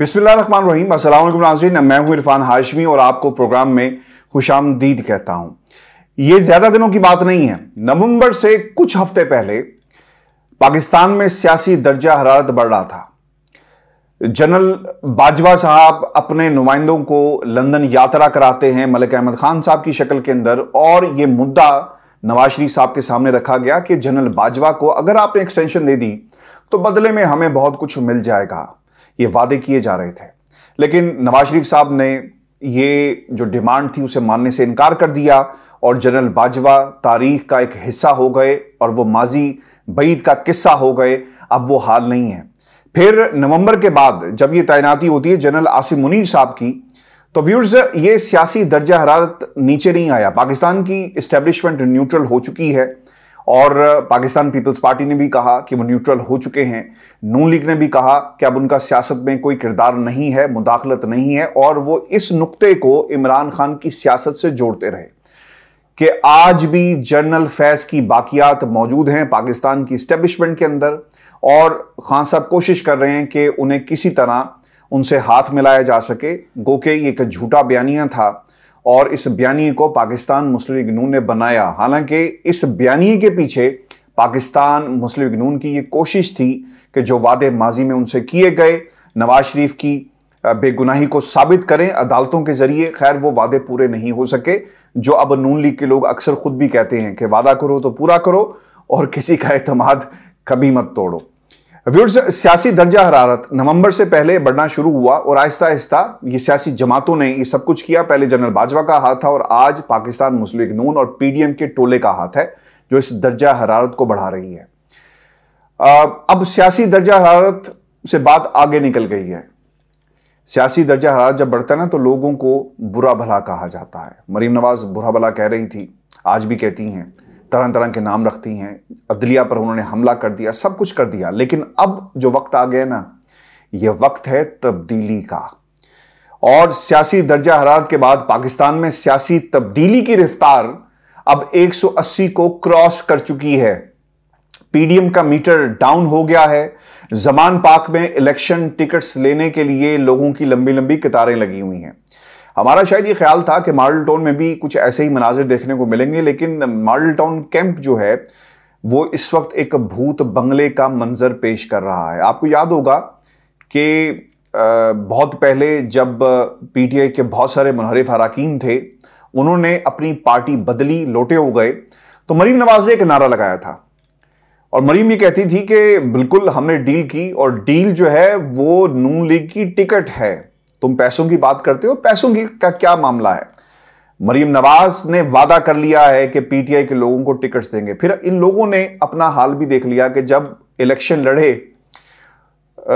बिस्मिल्लाम असलम नाजीन मैं हूं इरफान हाशमी और आपको प्रोग्राम में खुश कहता हूं ये ज़्यादा दिनों की बात नहीं है नवंबर से कुछ हफ्ते पहले पाकिस्तान में सियासी दर्जा हरारत बढ़ रहा था जनरल बाजवा साहब अपने नुमाइंदों को लंदन यात्रा कराते हैं मलिक अहमद खान साहब की शक्ल के अंदर और ये मुद्दा नवाज शरीफ साहब के सामने रखा गया कि जनरल बाजवा को अगर आपने एक्सटेंशन दे दी तो बदले में हमें बहुत कुछ मिल जाएगा ये वादे किए जा रहे थे लेकिन नवाज शरीफ साहब ने ये जो डिमांड थी उसे मानने से इनकार कर दिया और जनरल बाजवा तारीख का एक हिस्सा हो गए और वो माजी बईद का किस्सा हो गए अब वो हाल नहीं है फिर नवंबर के बाद जब ये तैनाती होती है जनरल आसिम मुनीर साहब की तो व्यूर्स ये सियासी दर्जा हरारत नीचे नहीं आया पाकिस्तान की इस्टेब्लिशमेंट न्यूट्रल हो चुकी है और पाकिस्तान पीपल्स पार्टी ने भी कहा कि वो न्यूट्रल हो चुके हैं नून लीग ने भी कहा कि अब उनका सियासत में कोई किरदार नहीं है मुदाखलत नहीं है और वो इस नुक्ते को इमरान खान की सियासत से जोड़ते रहे कि आज भी जनरल फैज की बाकियात मौजूद हैं पाकिस्तान की स्टैब्लिशमेंट के अंदर और खान साहब कोशिश कर रहे हैं कि उन्हें किसी तरह उनसे हाथ मिलाया जा सके गोके एक झूठा बयानिया था और इस बयानी को पाकिस्तान मुस्लिम लीग नून ने बनाया हालांकि इस बयानी के पीछे पाकिस्तान मुस्लिम लीग नून की ये कोशिश थी कि जो वादे माजी में उनसे किए गए नवाज शरीफ की बेगुनाही को साबित करें अदालतों के जरिए खैर वो वादे पूरे नहीं हो सके जो अब नून लीग के लोग अक्सर खुद भी कहते हैं कि वादा करो तो पूरा करो और किसी का अतमाद कभी मत तोड़ो व्यूर्स सियासी दर्जा हरारत नवंबर से पहले बढ़ना शुरू हुआ और आहिस्ता आहिस्ता ये सियासी जमातों ने ये सब कुछ किया पहले जनरल बाजवा का हाथ था और आज पाकिस्तान मुस्लिम नून और पीडीएम के टोले का हाथ है जो इस दर्जा हरारत को बढ़ा रही है अब सियासी दर्जा हरारत से बात आगे निकल गई है सियासी दर्जा हरारत जब बढ़ता है ना तो लोगों को बुरा भला कहा जाता है मरीम नवाज बुरा भला कह रही थी आज भी कहती हैं तरह तरह के नाम रखती हैं अदलिया पर उन्होंने हमला कर दिया सब कुछ कर दिया लेकिन अब जो वक्त आ गया ना यह वक्त है तब्दीली का और सियासी दर्जा हरात के बाद पाकिस्तान में सियासी तब्दीली की रफ्तार अब 180 को क्रॉस कर चुकी है पीडीएम का मीटर डाउन हो गया है जमान पाक में इलेक्शन टिकट्स लेने के लिए लोगों की लंबी लंबी कतारें लगी हुई हैं हमारा शायद ये ख्याल था कि मॉडल टाउन में भी कुछ ऐसे ही मनाजिर देखने को मिलेंगे लेकिन मॉडल टाउन कैंप जो है वो इस वक्त एक भूत बंगले का मंजर पेश कर रहा है आपको याद होगा कि बहुत पहले जब पीटीआई के बहुत सारे मुनहरफ अरकान थे उन्होंने अपनी पार्टी बदली लोटे हो गए तो मरीम नवाज ने एक नारा लगाया था और मरीम ये कहती थी कि बिल्कुल हमने डील की और डील जो है वो नून लीग की टिकट है तुम पैसों की बात करते हो पैसों की का क्या मामला है मरीम नवाज ने वादा कर लिया है कि पीटीआई के लोगों को टिकट्स देंगे फिर इन लोगों ने अपना हाल भी देख लिया कि जब इलेक्शन लड़े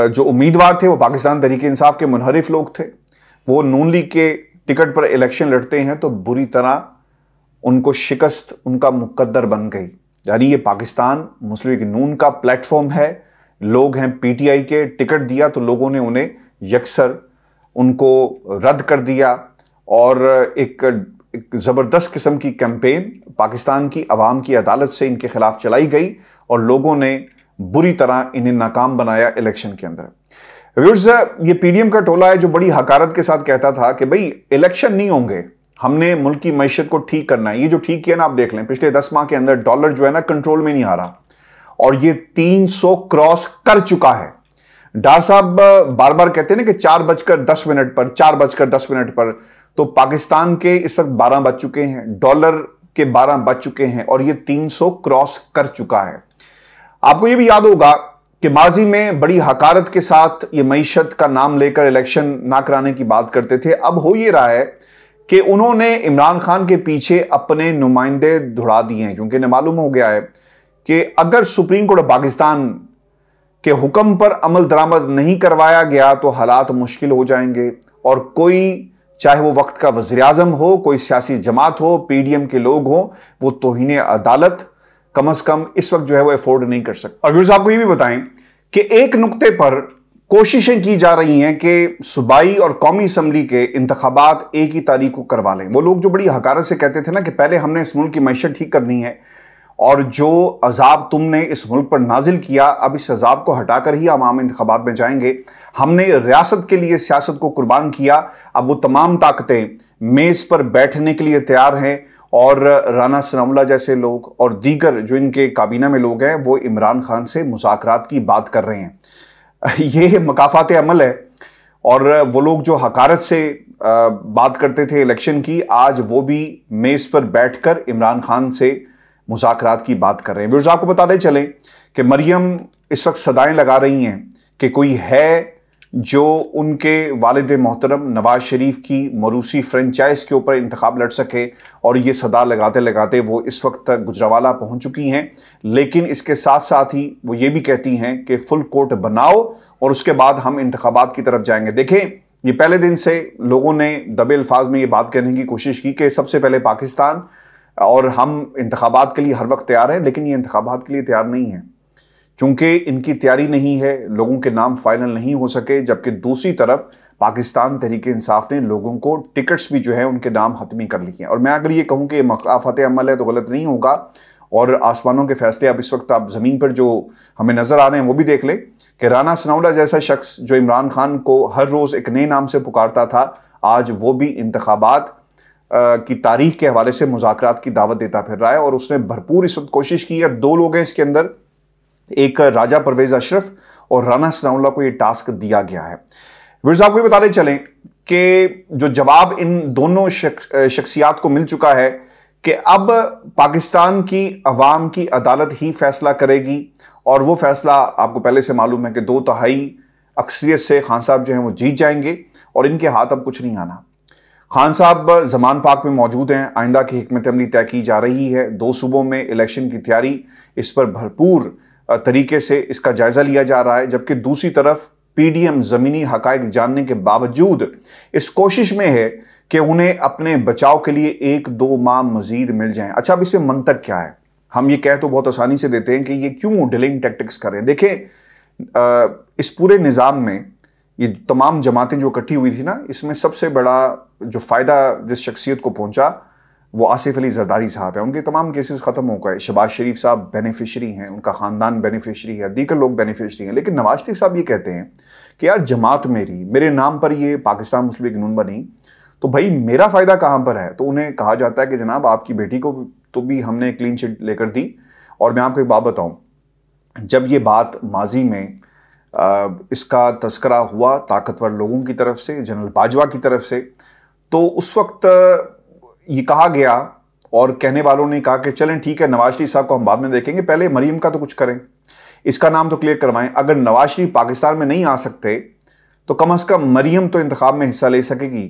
जो उम्मीदवार थे वो पाकिस्तान तरीके इंसाफ के मुनहरफ लोग थे वो नून लीग के टिकट पर इलेक्शन लड़ते हैं तो बुरी तरह उनको शिकस्त उनका मुकद्दर बन गई यानी ये पाकिस्तान मुस्लिम लीग नून का प्लेटफॉर्म है लोग हैं पीटीआई के टिकट दिया तो लोगों ने उन्हें यकसर उनको रद्द कर दिया और एक, एक ज़बरदस्त किस्म की कैंपेन पाकिस्तान की आवाम की अदालत से इनके ख़िलाफ़ चलाई गई और लोगों ने बुरी तरह इन्हें नाकाम बनाया इलेक्शन के अंदर व्यूर्स ये पीडीएम का टोला है जो बड़ी हकारत के साथ कहता था कि भाई इलेक्शन नहीं होंगे हमने मुल्क की मीशत को ठीक करना है ये जो ठीक किया ना आप देख लें पिछले दस माह के अंदर डॉलर जो है ना कंट्रोल में नहीं आ रहा और ये 300 क्रॉस कर चुका है डार साहब बार बार कहते हैं ना कि चार बजकर दस मिनट पर चार बजकर दस मिनट पर तो पाकिस्तान के इस वक्त बारह बज चुके हैं डॉलर के बारह बज चुके हैं और ये तीन सौ क्रॉस कर चुका है आपको ये भी याद होगा कि माजी में बड़ी हकारत के साथ ये मीशत का नाम लेकर इलेक्शन ना कराने की बात करते थे अब हो ये रहा है कि उन्होंने इमरान खान के पीछे अपने नुमाइंदे धुड़ा दिए हैं क्योंकि इन्हें मालूम हो गया है कि अगर सुप्रीम कोर्ट ऑफ पाकिस्तान कि हुक्म पर अमल दरामद नहीं करवाया गया तो हालात मुश्किल हो जाएंगे और कोई चाहे वो वक्त का वजी अजम हो कोई सियासी जमात हो पी डी एम के लोग हों वो तोहन अदालत कम अज़ कम इस वक्त जो है वो अफोर्ड नहीं कर सकते और व्यूर्स आपको ये भी बताएं कि एक नुकते पर कोशिशें की जा रही हैं कि सूबाई और कौमी असम्बली के इंतबात एक ही तारीख को करवा लें वो लोग जो बड़ी हकारत से कहते थे ना कि पहले हमने इस मुल्क की मैशत ठीक करनी है और जो अजाब तुमने इस मुल्क पर नाजिल किया अब इस अजाब को हटाकर ही हम आम इंतबात में जाएंगे हमने रियासत के लिए सियासत को कुर्बान किया अब वो तमाम ताकतें मेज़ पर बैठने के लिए तैयार हैं और राना सनाउल्ला जैसे लोग और दीगर जो इनके काबीना में लोग हैं वो इमरान खान से मुजाकर की बात कर रहे हैं ये मकाफात अमल है और वो लोग जो हकारत से बात करते थे इलेक्शन की आज वो भी मेज़ पर बैठकर इमरान खान से मुजाकर की बात कर रहे हैं व्यूर्स आपको बताते चलें कि मरियम इस वक्त सदाएं लगा रही हैं कि कोई है जो उनके वालद मोहतरम नवाज शरीफ की मरूसी फ्रेंचाइज के ऊपर इंतखब लड़ सके और ये सदा लगाते लगाते वो इस वक्त तक गुजरावाला पहुंच चुकी हैं लेकिन इसके साथ साथ ही वो ये भी कहती हैं कि फुल कोर्ट बनाओ और उसके बाद हम इंतबात की तरफ जाएंगे देखें ये पहले दिन से लोगों ने दबे अल्फाज में ये बात करने की कोशिश की कि सबसे पहले पाकिस्तान और हम इंतबात के लिए हर वक्त तैयार हैं लेकिन ये इंतबात के लिए तैयार नहीं है चूँकि इनकी तैयारी नहीं है लोगों के नाम फाइनल नहीं हो सके जबकि दूसरी तरफ पाकिस्तान तहरीक इंसाफ ने लोगों को टिकट्स भी जो है उनके नाम हतमी कर लिए हैं और मैं अगर ये कहूँ कि मकाफत अमल है तो गलत नहीं होगा और आसमानों के फैसले अब इस वक्त आप ज़मीन पर जो हमें नज़र आ रहे हैं वो भी देख लें कि राना सनाउला जैसा शख्स जो इमरान खान को हर रोज़ एक नए नाम से पुकारता था आज वो भी इंतबात की तारीख के हवाले से मुजाकर की दावत देता फिर रहा है और उसने भरपूर इस वक्त कोशिश की है दो लोग हैं इसके अंदर एक राजा परवेज अशरफ और राना सनाउल्ला को ये टास्क दिया गया है मिर्जा आपको बताने चलें कि जो जवाब इन दोनों शख्सियात को मिल चुका है कि अब पाकिस्तान की अवाम की अदालत ही फैसला करेगी और वो फैसला आपको पहले से मालूम है कि दो तहाई अक्सरियत से खान साहब जो हैं वो जीत जाएंगे और इनके हाथ अब कुछ नहीं आना खान साहब जमान पाक में मौजूद हैं आइंदा की हमत अमली तय की जा रही है दो सूबों में इलेक्शन की तैयारी इस पर भरपूर तरीके से इसका जायज़ा लिया जा रहा है जबकि दूसरी तरफ पीडीएम ज़मीनी हकायक जानने के बावजूद इस कोशिश में है कि उन्हें अपने बचाव के लिए एक दो माह मजीद मिल जाएं अच्छा अब इसमें मंतक क्या है हम ये कह तो बहुत आसानी से देते हैं कि ये क्यों डिलिंग टेक्टिक्स करें देखें इस पूरे निज़ाम में ये तमाम जमातें जो इकट्ठी हुई थी ना इसमें सबसे बड़ा जो फ़ायदा जिस शख्सियत को पहुंचा वो आसिफ अली जरदारी साहब हैं उनके तमाम केसेस ख़त्म हो गए शबाज शरीफ साहब बेनिफिशरी हैं उनका ख़ानदान बेनिफिशरी है दीगर लोग बेनिफिशरी हैं लेकिन नवाज शरीफ साहब ये कहते हैं कि यार जमात मेरी मेरे नाम पर ये पाकिस्तान मुस्लिम यून बनी तो भाई मेरा फ़ायदा कहाँ पर है तो उन्हें कहा जाता है कि जनाब आपकी बेटी को तो भी हमने क्लीन चिट लेकर दी और मैं आपको एक बात बताऊँ जब ये बात माजी में आ, इसका तस्करा हुआ ताकतवर लोगों की तरफ से जनरल बाजवा की तरफ से तो उस वक्त ये कहा गया और कहने वालों ने कहा कि चलें ठीक है नवाज शरीफ साहब को हम बाद में देखेंगे पहले मरीम का तो कुछ करें इसका नाम तो क्लियर करवाएं अगर नवाज शरीफ पाकिस्तान में नहीं आ सकते तो कम अज़ कम मरीम तो इंतखब में हिस्सा ले सकेगी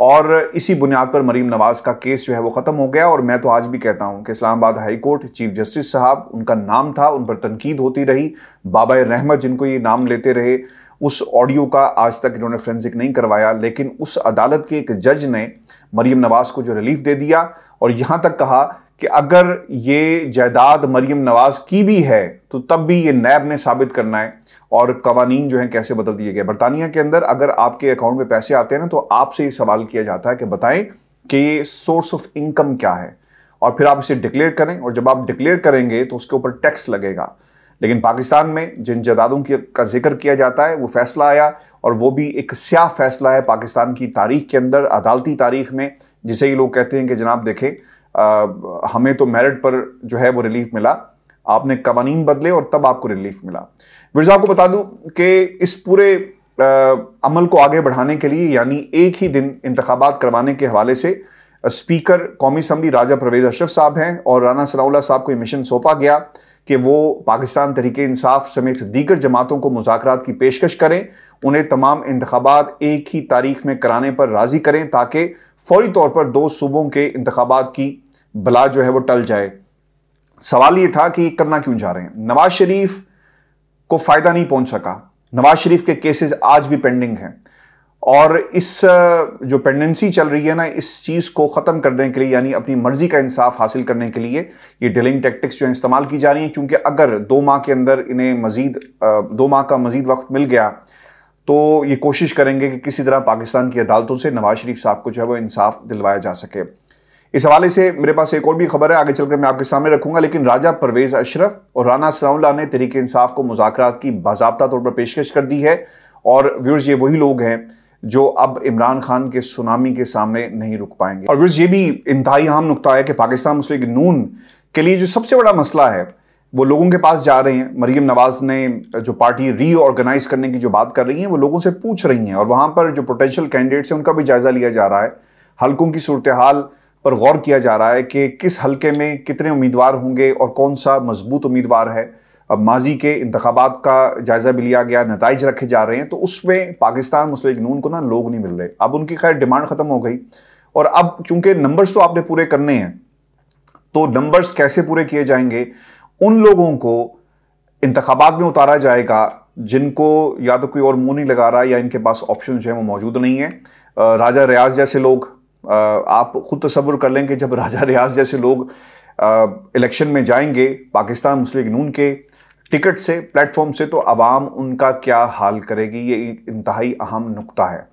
और इसी बुनियाद पर मरीम नवाज का केस जो है वो ख़त्म हो गया और मैं तो आज भी कहता हूँ कि Islamabad high court chief justice साहब उनका नाम था उन पर तनकीद होती रही बाबा रहमत जिनको ये नाम लेते रहे उस ऑडियो का आज तक इन्होंने फ्रेंसिक नहीं करवाया लेकिन उस अदालत के एक जज ने मरीम नवाज को जो रिलीफ दे दिया और यहाँ तक कहा कि अगर ये जायदाद मरियम नवाज की भी है तो तब भी ये नैब ने साबित करना है और कवानीन जो हैं कैसे बदल दिए गए बरतानिया के अंदर अगर आपके अकाउंट में पैसे आते हैं ना तो आपसे ये सवाल किया जाता है कि बताएं कि ये सोर्स ऑफ इनकम क्या है और फिर आप इसे डिक्लेयर करें और जब आप डिक्लेयर करेंगे तो उसके ऊपर टैक्स लगेगा लेकिन पाकिस्तान में जिन जदादों की का जिक्र किया जाता है वो फैसला आया और वो भी एक स्याह फैसला है पाकिस्तान की तारीख के अंदर अदालती तारीख में जिसे ये लोग कहते हैं कि जनाब देखें हमें तो मेरिट पर जो है वो रिलीफ मिला आपने कवानीन बदले और तब आपको रिलीफ मिला मिर्जा आपको बता दूं कि इस पूरे आ, अमल को आगे बढ़ाने के लिए यानी एक ही दिन इंतबात करवाने के हवाले से स्पीकर कौमी असम्बली राजा परवेज अशरफ साहब हैं और राना सनाउल्ला साहब को मिशन सौंपा गया कि वो पाकिस्तान तरीके इंसाफ समेत दीगर जमातों को मुजाकर की पेशकश करें उन्हें तमाम इंतबात एक ही तारीख में कराने पर राज़ी करें ताकि फौरी तौर पर दो सूबों के इंतबात की बला जो है वो टल जाए सवाल ये था कि करना क्यों जा रहे हैं नवाज शरीफ को फ़ायदा नहीं पहुंच सका नवाज शरीफ के केसेस आज भी पेंडिंग हैं और इस जो पेंडेंसी चल रही है ना इस चीज़ को ख़त्म करने के लिए यानी अपनी मर्ज़ी का इंसाफ हासिल करने के लिए ये डिलिंग टैक्टिक्स जो हैं इस्तेमाल की जा रही हैं क्योंकि अगर दो माह के अंदर इन्हें मज़ीद दो माह का मज़ीद वक्त मिल गया तो ये कोशिश करेंगे कि किसी तरह पाकिस्तान की अदालतों से नवाज शरीफ साहब को जो है वो इंसाफ दिलवाया जा सके इस हवाले से मेरे पास एक और भी खबर है आगे चलकर मैं आपके सामने रखूंगा लेकिन राजा परवेज़ अशरफ और राना सराउल्ला ने तरीके इंसाफ को मुजाकर की बाबा तौर पर पेशकश कर दी है और व्यूर्स ये वही लोग हैं जो अब इमरान खान के सुनामी के सामने नहीं रुक पाएंगे और ये भी इंतहाई अहम नुकता है कि पाकिस्तान मुस्लिम नून के लिए जो सबसे बड़ा मसला है वो लोगों के पास जा रहे हैं मरीम नवाज ने जो पार्टी रीऑर्गेनाइज करने की जो बात कर रही हैं वो लोगों से पूछ रही हैं और वहाँ पर जो पोटेंशियल कैंडिडेट्स हैं उनका भी जायज़ा लिया जा रहा है हलकों की सूरत हाल पर गौर किया जा रहा है कि किस हलके में कितने उम्मीदवार होंगे और कौन सा मजबूत उम्मीदवार है अब माजी के इंतबात का जायज़ा भी लिया गया नतज रखे जा रहे हैं तो उसमें पाकिस्तान मुस्लिम नून को ना लोग नहीं मिल रहे अब उनकी खैर डिमांड ख़त्म हो गई और अब चूंकि नंबर्स तो आपने पूरे करने हैं तो नंबर्स कैसे पूरे किए जाएंगे उन लोगों को इंतबात में उतारा जाएगा जिनको या तो कोई और मुंह नहीं लगा रहा या इनके पास ऑप्शन जो है वो मौजूद नहीं है राजा रियाज जैसे लोग आप खुद तस्वुर कर लें कि जब राजा रियाज जैसे लोग इलेक्शन में जाएंगे पाकिस्तान मुस्लिम नून के टिकट से प्लेटफॉर्म से तो आवाम उनका क्या हाल करेगी ये इंतहाई अहम नुकता है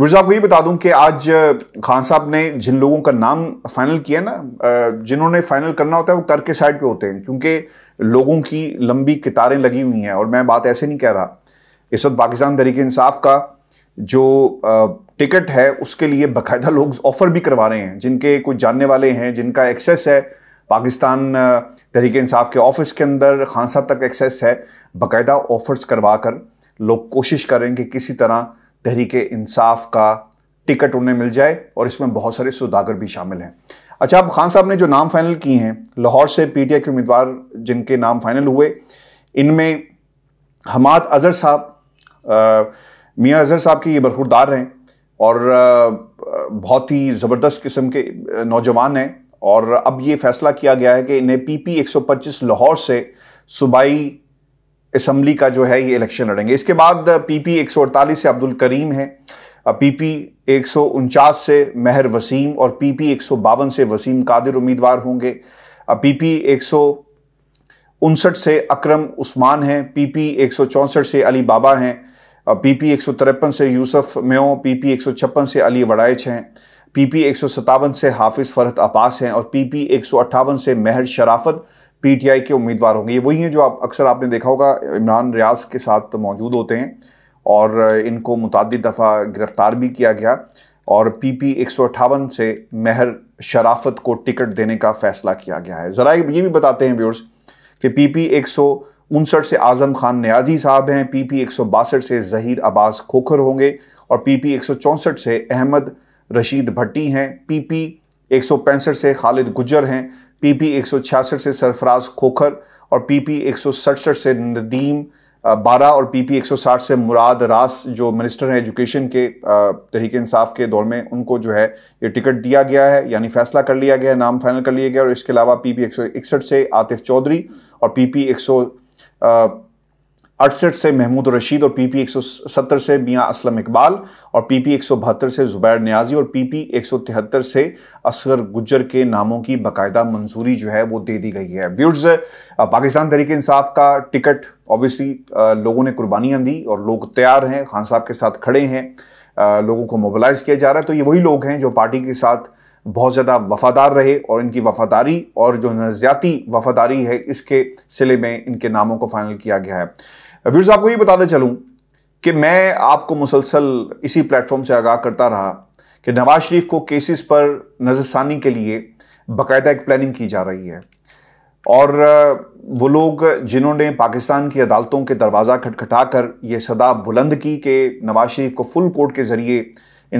वीर साहब को ये बता दूं कि आज खान साहब ने जिन लोगों का नाम फाइनल किया ना जिन्होंने फाइनल करना होता है वो कर के साइड पे होते हैं क्योंकि लोगों की लंबी कितारें लगी हुई हैं और मैं बात ऐसे नहीं कह रहा इस वक्त पाकिस्तान तरीके इंसाफ का जो टिकट है उसके लिए बाकायदा लोग ऑफर भी करवा रहे हैं जिनके कुछ जानने वाले हैं जिनका एक्सेस है पाकिस्तान तहरीक इंसाफ के ऑफिस के अंदर खान साहब तक एक्सेस है बाकायदा ऑफर्स करवा कर लोग कोशिश करें कि किसी तरह तहरीक इंसाफ का टिकट उन्हें मिल जाए और इसमें बहुत सारे सौदागर भी शामिल हैं अच्छा अब खान साहब ने जो नाम फाइनल किए हैं लाहौर से आई के उम्मीदवार जिनके नाम फाइनल हुए इनमें हमाद अजहर साहब मियाँ अजहर साहब के ये बरखुरदार हैं और बहुत ही ज़बरदस्त किस्म के नौजवान हैं और अब ये फैसला किया गया है कि इन्हें पी पी एक सौ पच्चीस लाहौर से सूबाई इसम्बली का जो है ये इलेक्शन लड़ेंगे इसके बाद पी पी एक सौ अड़तालीस से अब्दुल करीम है पी पी एक सौ उनचास से महर वसीम और पी पी एक सौ बावन से वसीम कादिर उम्मीदवार होंगे पी पी एक सौ उनसठ से अक्रम उस्मान हैं पी पी एक सौ चौंसठ से अली बाबा हैं पी पी एक सौ तिरपन से यूसुफ म्यो पी एक सौ छप्पन से अली वड़ाइच हैं पीपी एक से हाफिज फरहत अब्बास हैं और पीपी एक से महर शराफत पीटीआई के उम्मीदवार होंगे ये वही हैं जो आप अक्सर आपने देखा होगा इमरान रियाज के साथ मौजूद होते हैं और इनको मुतद दफ़ा गिरफ़्तार भी किया गया और पी पी एक से महर शराफत को टिकट देने का फैसला किया गया है ज़रा ये भी बताते हैं व्यूर्स कि पी पी एक उनसठ से आज़म खान न्याजी साहब हैं पी पी एक से ज़हीर अब्बास खोखर होंगे और पी पी एक से अहमद रशीद भट्टी हैं पीपी एक से खालिद गुजर हैं पीपी छियासठ से सरफराज खोखर और पीपी सड़सठ से नदीम बारा और पीपी 160 से मुराद रास जो मिनिस्टर हैं एजुकेशन के तहरीक इंसाफ के दौर में उनको जो है ये टिकट दिया गया है यानी फैसला कर लिया गया है नाम फाइनल कर लिया गया और इसके अलावा पीपी 161 से आतिफ चौधरी और पीपी 100 अड़सठ से महमूद रशीद और पीपी 170 से मियाँ असलम इकबाल और पीपी 172 से ज़ुबैर न्याजी और पीपी 173 से असगर गुजर के नामों की बाकायदा मंजूरी जो है वो दे दी गई है व्यूर्स पाकिस्तान तरीके इंसाफ का टिकट ऑब्वियसली लोगों ने कुर्बानियाँ दी और लोग तैयार हैं खान साहब के साथ खड़े हैं लोगों को मोबलाइज़ किया जा रहा है तो ये वही लोग हैं जो पार्टी के साथ बहुत ज़्यादा वफादार रहे और इनकी वफादारी और जो नज़रियाती वफादारी है इसके सिले में इनके नामों को फाइनल किया गया है व्यूर्स आपको ये बताना चलूँ कि मैं आपको मुसलसल इसी प्लेटफॉर्म से आगाह करता रहा कि नवाज शरीफ को केसेस पर नज़रसानी के लिए बाकायदा एक प्लानिंग की जा रही है और वो लोग जिन्होंने पाकिस्तान की अदालतों के दरवाज़ा खटखटा कर ये सदा बुलंद की कि नवाज शरीफ को फुल कोर्ट के ज़रिए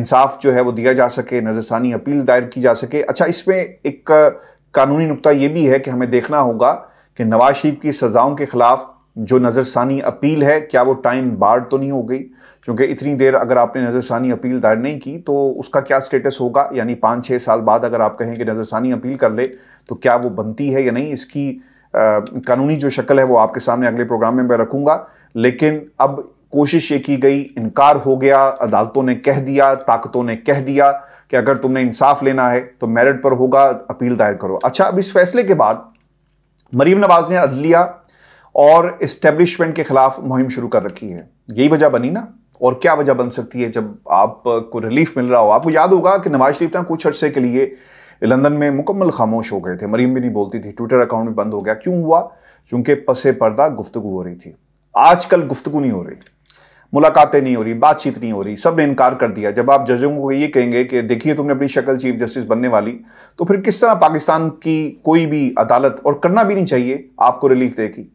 इंसाफ जो है वो दिया जा सके नज़रसानी अपील दायर की जा सके अच्छा इसमें एक कानूनी नुकता ये भी है कि हमें देखना होगा कि नवाज शरीफ की सज़ाओं के ख़िलाफ़ जो नज़रसानी अपील है क्या वो टाइम बाढ़ तो नहीं हो गई क्योंकि इतनी देर अगर आपने नज़रसानी अपील दायर नहीं की तो उसका क्या स्टेटस होगा यानी पाँच छः साल बाद अगर आप कहें कि नज़रसानी अपील कर ले तो क्या वो बनती है या नहीं इसकी आ, कानूनी जो शक्ल है वो आपके सामने अगले प्रोग्राम में मैं रखूँगा लेकिन अब कोशिश ये की गई इनकार हो गया अदालतों ने कह दिया ताकतों ने कह दिया कि अगर तुमने इंसाफ लेना है तो मेरिट पर होगा अपील दायर करो अच्छा अब इस फैसले के बाद मरीम नवाज ने अदलिया और इस्टेब्लिशमेंट के खिलाफ मुहिम शुरू कर रखी है यही वजह बनी ना और क्या वजह बन सकती है जब आपको रिलीफ मिल रहा हो आपको याद होगा कि नवाज शरीफ ना कुछ अरसे के लिए लंदन में मुकम्मल खामोश हो गए थे मरीम भी नहीं बोलती थी ट्विटर अकाउंट भी बंद हो गया क्यों हुआ क्योंकि पसे पर्दा गुफ्तु हो रही थी आजकल गुफ्तु नहीं हो रही मुलाकातें नहीं हो रही बातचीत नहीं हो रही सब ने इनकार कर दिया जब आप जजों को ये कहेंगे कि देखिए तुमने अपनी शक्ल चीफ जस्टिस बनने वाली तो फिर किस तरह पाकिस्तान की कोई भी अदालत और करना भी नहीं चाहिए आपको रिलीफ देगी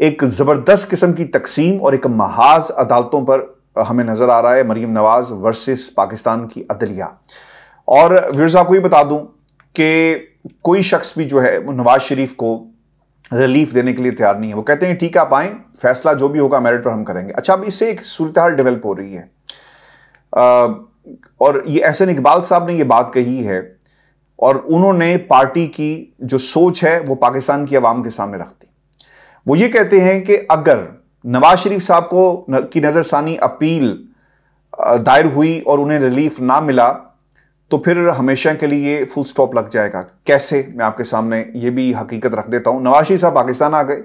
एक ज़बरदस्त किस्म की तकसीम और एक महाज अदालतों पर हमें नज़र आ रहा है मरीम नवाज़ वर्सेस पाकिस्तान की अदलिया और विरजा को ये बता दूं कि कोई शख्स भी जो है वो नवाज़ शरीफ को रिलीफ देने के लिए तैयार नहीं है वो कहते हैं ठीक है आप आए फैसला जो भी होगा मेरिट पर हम करेंगे अच्छा अब इससे एक सूरत हाल डेवलप हो रही है आ, और ये एहसन इकबाल साहब ने ये बात कही है और उन्होंने पार्टी की जो सोच है वो पाकिस्तान की आवाम के सामने रख दी वो ये कहते हैं कि अगर नवाज शरीफ साहब को की नज़रसानी अपील दायर हुई और उन्हें रिलीफ ना मिला तो फिर हमेशा के लिए फुल स्टॉप लग जाएगा कैसे मैं आपके सामने ये भी हकीकत रख देता हूँ नवाज शरीफ साहब पाकिस्तान आ गए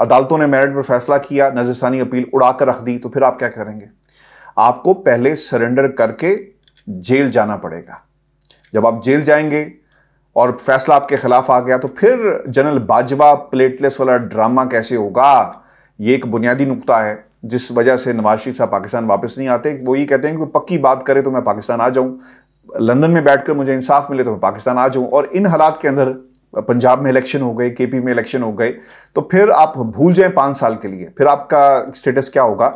अदालतों ने मेरिट पर फैसला किया नज़रसानी अपील उड़ा कर रख दी तो फिर आप क्या करेंगे आपको पहले सरेंडर करके जेल जाना पड़ेगा जब आप जेल जाएंगे और फैसला आपके खिलाफ आ गया तो फिर जनरल बाजवा प्लेटलेस वाला ड्रामा कैसे होगा ये एक बुनियादी नुकता है जिस वजह से नवाज शरीफ साहब पाकिस्तान वापस नहीं आते वो ये कहते हैं कि पक्की बात करें तो मैं पाकिस्तान आ जाऊँ लंदन में बैठकर मुझे इंसाफ मिले तो मैं पाकिस्तान आ जाऊँ और इन हालात के अंदर पंजाब में इलेक्शन हो गए केपी में इलेक्शन हो गए तो फिर आप भूल जाएं पाँच साल के लिए फिर आपका स्टेटस क्या होगा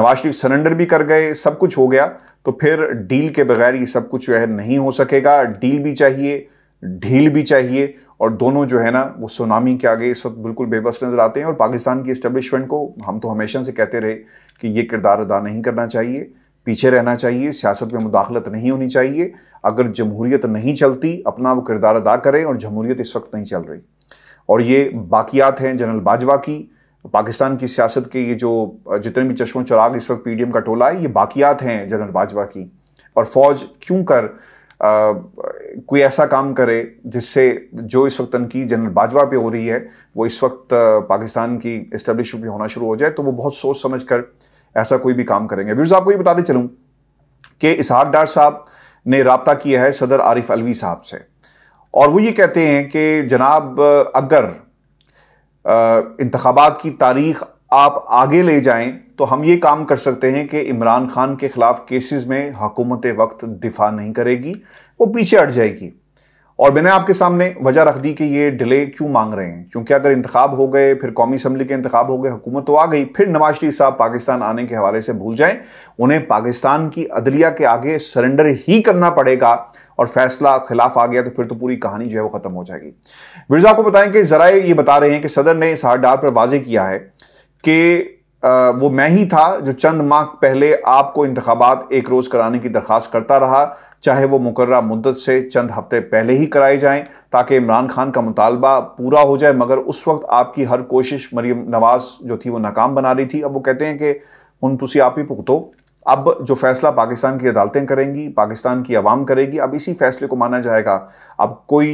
नवाज शरीफ सरेंडर भी कर गए सब कुछ हो गया तो फिर डील के बगैर ये सब कुछ जो है नहीं हो सकेगा डील भी चाहिए ढील भी चाहिए और दोनों जो है ना वो सुनामी के आगे इस वक्त बिल्कुल बेबस नज़र आते हैं और पाकिस्तान की इस्टेब्लिशमेंट को हम तो हमेशा से कहते रहे कि ये किरदार अदा नहीं करना चाहिए पीछे रहना चाहिए सियासत में मुदाखलत नहीं होनी चाहिए अगर जमहूरियत नहीं चलती अपना वो किरदार अदा करें और जमहूरियत इस वक्त नहीं चल रही और ये बाकियात हैं जनरल बाजवा की पाकिस्तान की सियासत के ये जो जितने भी चश्मों चराग इस वक्त पीडीएम का टोला है ये बाकियात हैं जनरल बाजवा की और फौज क्यों कर आ, कोई ऐसा काम करे जिससे जो इस वक्त तनकीद जनरल बाजवा पे हो रही है वो इस वक्त पाकिस्तान की इस्टेब्लिशमेंट पर होना शुरू हो जाए तो वो बहुत सोच समझ कर ऐसा कोई भी काम करेंगे व्यूर्स आपको ये बताते चलूँ कि इसहाक डार साहब ने रबता किया है सदर आरिफ अलवी साहब से और वो ये कहते हैं कि जनाब अगर इंतबात की तारीख आप आगे ले जाएं तो हम ये काम कर सकते हैं कि इमरान खान के ख़िलाफ़ केसेस में हकूमत वक्त दिफा नहीं करेगी वो पीछे हट जाएगी और मैंने आपके सामने वजह रख दी कि ये डिले क्यों मांग रहे हैं क्योंकि अगर इंतखब हो गए फिर कौमी असम्बली के इंतखब हो गए हुकूमत तो आ गई फिर नवाज शरीफ साहब पाकिस्तान आने के हवाले से भूल जाएं उन्हें पाकिस्तान की अदलिया के आगे सरेंडर ही करना पड़ेगा और फैसला खिलाफ आ गया तो फिर तो पूरी कहानी जो है वो ख़त्म हो जाएगी मिर्जा आपको बताएं कि ज़रा ये बता रहे हैं कि सदर ने इस हार डार पर वाजे किया है कि वो मैं ही था जो चंद माह पहले आपको इंतबात एक रोज़ कराने की दरख्वास्त करता रहा चाहे वो मुकर मुद्दत से चंद हफ्ते पहले ही कराए जाएं ताकि इमरान खान का मुतालबा पूरा हो जाए मगर उस वक्त आपकी हर कोशिश मरीम नवाज जो थी वो नाकाम बना रही थी अब वो कहते हैं कि उन तुम आप ही पुख्तो अब जो फैसला पाकिस्तान की अदालतें करेंगी पाकिस्तान की आवाम करेगी अब इसी फैसले को माना जाएगा अब कोई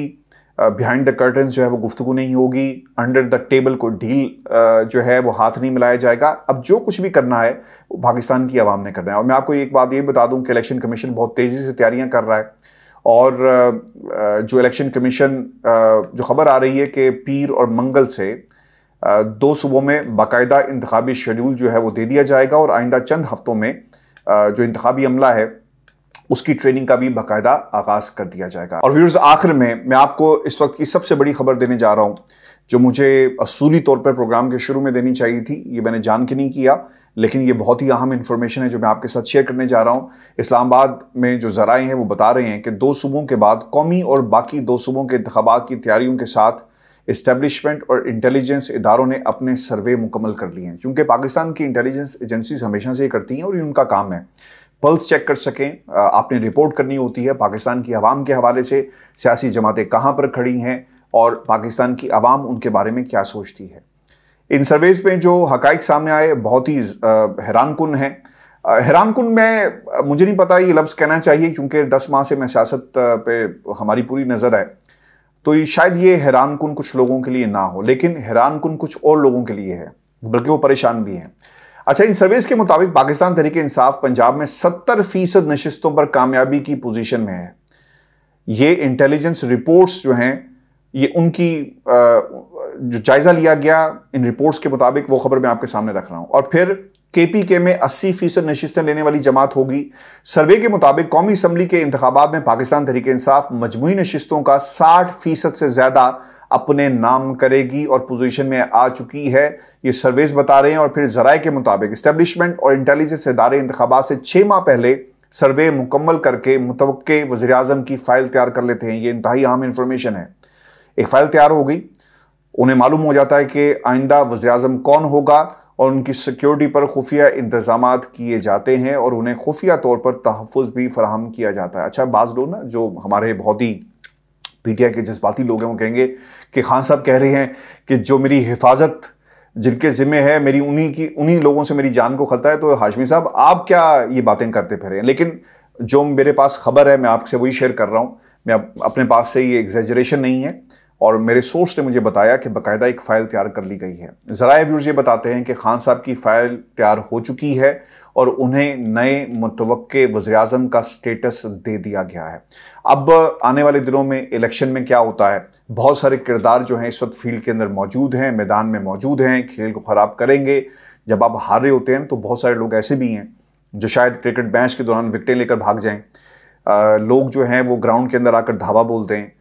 बिहाइंड द कर्टन्स जो है वो गुफ्तु नहीं होगी अंडर द टेबल को डील जो है वो हाथ नहीं मिलाया जाएगा अब जो कुछ भी करना है वो पाकिस्तान की आवाम ने करना है और मैं आपको एक बात ये बता दूं कि इलेक्शन कमीशन बहुत तेज़ी से तैयारियां कर रहा है और जो इलेक्शन कमीशन जो खबर आ रही है कि पीर और मंगल से दो सूबों में बाकायदा इंतबी शेड्यूल जो है वो दे दिया जाएगा और आइंदा चंद हफ्तों में जो इंतबी अमला है उसकी ट्रेनिंग का भी बाकायदा आगाज कर दिया जाएगा और व्यूर्स आखिर में मैं आपको इस वक्त की सबसे बड़ी खबर देने जा रहा हूँ जो मुझे असूली तौर पर प्रोग्राम के शुरू में देनी चाहिए थी ये मैंने जान के नहीं किया लेकिन ये बहुत ही अहम इन्फॉर्मेशन है जो मैं आपके साथ शेयर करने जा रहा हूँ इस्लामाबाद में जो जराए हैं वो बता रहे हैं कि दो सूबों के बाद कौमी और बाकी दो सूबों के इंतबात की तैयारियों के साथ इस्टेब्लिशमेंट और इंटेलिजेंस इदारों ने अपने सर्वे मुकम्मल कर लिए हैं क्योंकि पाकिस्तान की इंटेलिजेंस एजेंसीज हमेशा से ये करती हैं और ये उनका काम है पल्स चेक कर सकें आपने रिपोर्ट करनी होती है पाकिस्तान की आवाम के हवाले से सियासी जमातें कहाँ पर खड़ी हैं और पाकिस्तान की आवाम उनके बारे में क्या सोचती है इन सर्वेज में जो हक सामने आए बहुत ही हैरान कन हैं हैरान कन में मुझे नहीं पता ये लफ्ज़ कहना चाहिए क्योंकि दस माह से मैं सियासत पे हमारी पूरी नज़र है तो ये शायद ये हैरान कन कुछ लोगों के लिए ना हो लेकिन हैरान कन कुछ और लोगों के लिए है बल्कि वो परेशान भी हैं अच्छा इन सर्वेज के मुताबिक पाकिस्तान तरीके इंसाफ पंजाब में सत्तर फीसद नशस्तों पर कामयाबी की पोजीशन में है ये इंटेलिजेंस रिपोर्ट्स जो हैं ये उनकी जो जायज़ा लिया गया इन रिपोर्ट्स के मुताबिक वो खबर मैं आपके सामने रख रहा हूं और फिर के पी के में अस्सी फीसद नशस्तें लेने वाली जमात होगी सर्वे के मुताबिक कौमी असम्बली के इंतबात में पाकिस्तान तहरीक इंसाफ मजमू नशस्तों का साठ फीसद से ज़्यादा अपने नाम करेगी और पोजीशन में आ चुकी है ये सर्वेस बता रहे हैं और फिर जराए के मुताबिक इस्टेब्लिशमेंट और इंटेलिजेंस इदारे इंतबा से छः माह पहले सर्वे मुकम्मल करके मुतव वजी अजम की फ़ाइल तैयार कर लेते हैं ये इंतहाई अहम इंफॉर्मेशन है एक फ़ाइल तैयार हो गई उन्हें मालूम हो जाता है कि आइंदा वजी अजम कौन होगा और उनकी सिक्योरिटी पर खुफिया इंतजाम किए जाते हैं और उन्हें खुफिया तौर पर तहफ़ भी फराहम किया जाता है अच्छा बाज लो ना जो हमारे बहुत ही पीटीआई के जज्बाती लोग हैं वो कहेंगे कि खान साहब कह रहे हैं कि जो मेरी हिफाजत जिनके ज़िम्मे है मेरी उन्हीं की उन्हीं लोगों से मेरी जान को खतरा है तो हाशमी साहब आप क्या ये बातें करते फिर हैं लेकिन जो मेरे पास खबर है मैं आपसे वही शेयर कर रहा हूँ मैं अपने पास से ये एग्जेजरेशन नहीं है और मेरे सोर्स ने मुझे बताया कि बाकायदा एक फ़ाइल तैयार कर ली गई है ज़रा व्यूज़ ये बताते हैं कि खान साहब की फ़ाइल तैयार हो चुकी है और उन्हें नए मुतवक़ वज़ी का स्टेटस दे दिया गया है अब आने वाले दिनों में इलेक्शन में क्या होता है बहुत सारे किरदार जो हैं इस वक्त फील्ड के अंदर मौजूद हैं मैदान में मौजूद हैं खेल को ख़राब करेंगे जब आप हार रहे होते हैं तो बहुत सारे लोग ऐसे भी हैं जो शायद क्रिकेट मैच के दौरान विकटें लेकर भाग जाएँ लोग जो हैं वो ग्राउंड के अंदर आकर धावा बोलते हैं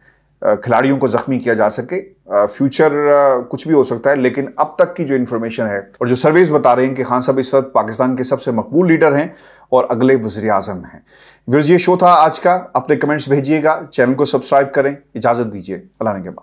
खिलाड़ियों को जख्मी किया जा सके फ्यूचर कुछ भी हो सकता है लेकिन अब तक की जो इन्फॉर्मेशन है और जो सर्वेज बता रहे हैं कि खान हाँ, साहब इस वक्त पाकिस्तान के सबसे मकबूल लीडर हैं और अगले वजी अजम हैं वीर ये शो था आज का अपने कमेंट्स भेजिएगा चैनल को सब्सक्राइब करें इजाज़त दीजिए अल्लाह के बाद